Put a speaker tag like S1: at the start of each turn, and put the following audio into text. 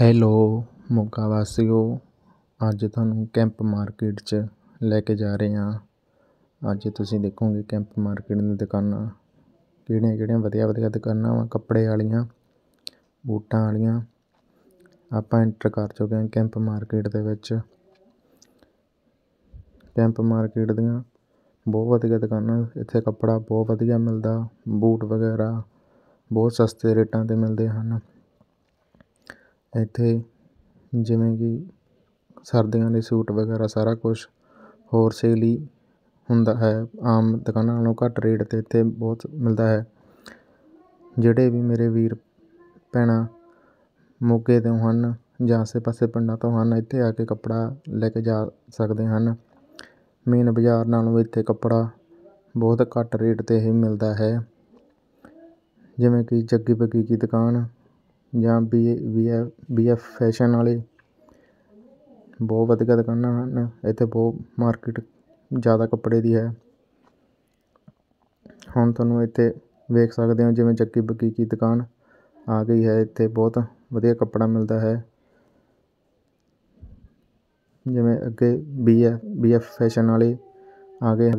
S1: hello Moga ਵਾਸੀਓ ਅੱਜ ਤੁਹਾਨੂੰ ਕੈਂਪ ਮਾਰਕੀਟ 'ਚ ਲੈ ਕੇ ਜਾ ਰਹੇ ਹਾਂ ਅੱਜ ਤੁਸੀਂ ਦੇਖੋਗੇ ਕੈਂਪ ਮਾਰਕੀਟ ਦੀਆਂ ਦੁਕਾਨਾਂ ਕਿਹੜੀਆਂ ਕਿਹੜੀਆਂ ਵਧੀਆ ਵਧੀਆ ਦੁਕਾਨਾਂ ਵਾ ਕੱਪੜੇ ਵਾਲੀਆਂ ਬੂਟਾਂ ਵਾਲੀਆਂ ਆਪਾਂ ਐਂਟਰ ਕਰ ਚੁੱਕੇ ਹਾਂ ਕੈਂਪ ਮਾਰਕੀਟ ਦੇ ਵਿੱਚ ਕੈਂਪ ਮਾਰਕੀਟ ਦੀਆਂ ਬਹੁਤ ਵਧੀਆ ਦੁਕਾਨਾਂ ਇੱਥੇ ਕੱਪੜਾ ਬਹੁਤ ਵਧੀਆ ਮਿਲਦਾ ਬੂਟ ਵਗੈਰਾ ਬਹੁਤ ਸਸਤੇ ਰੇਟਾਂ 'ਤੇ ਮਿਲਦੇ ਹਨ ਇੱਥੇ ਜਿਵੇਂ ਕਿ ਸਰਦੀਆਂ ਦੇ ਸੂਟ ਵਗੈਰਾ ਸਾਰਾ ਕੁਛ ਹੋਰ ਸੇਲੀ ਹੀ ਹੁੰਦਾ ਹੈ ਆਮ ਦੁਕਾਨਾਂ ਨਾਲੋਂ ਘੱਟ ਰੇਟ 'ਤੇ ਇੱਥੇ ਬਹੁਤ ਮਿਲਦਾ ਹੈ ਜਿਹੜੇ ਵੀ ਮੇਰੇ ਵੀਰ ਭੈਣਾਂ ਮੋਗੇ ਤੋਂ ਹਨ ਜਾਂ ਆਸੇ ਪਾਸੇ ਪਿੰਡਾਂ ਤੋਂ ਹਨ ਇੱਥੇ ਆ ਕੇ ਕੱਪੜਾ ਲੈ ਕੇ ਜਾ ਸਕਦੇ ਹਨ ਮੇਨ ਬਾਜ਼ਾਰ ਨਾਲੋਂ ਇੱਥੇ ਕੱਪੜਾ ਬਹੁਤ ਘੱਟ ਰੇਟ 'ਤੇ ਹੀ ਮਿਲਦਾ ਹੈ ਜਿਵੇਂ ਕਿ ਜੱਗੀ ਬੱਗੀ ਦੀ ਦੁਕਾਨ ਜਾਂ B A B B F fashion ਵਾਲੇ ਬਹੁਤ ਵਧੀਆ ਦੁਕਾਨਾਂ ਹਨ ਇੱਥੇ ਬਹੁਤ ਮਾਰਕੀਟ ਜ਼ਿਆਦਾ ਕੱਪੜੇ ਦੀ ਹੈ ਹੁਣ ਤੁਹਾਨੂੰ ਇੱਥੇ ਵੇਖ ਸਕਦੇ ਹੋ ਜਿਵੇਂ ਚੱਕੀ ਬੱਕੀ ਕੀ ਦੁਕਾਨ ਆ ਗਈ ਹੈ ਇੱਥੇ ਬਹੁਤ ਵਧੀਆ ਕੱਪੜਾ ਮਿਲਦਾ ਹੈ ਜਿਵੇਂ ਅੱਗੇ B F B F fashion ਵਾਲੇ ਆ ਗਏ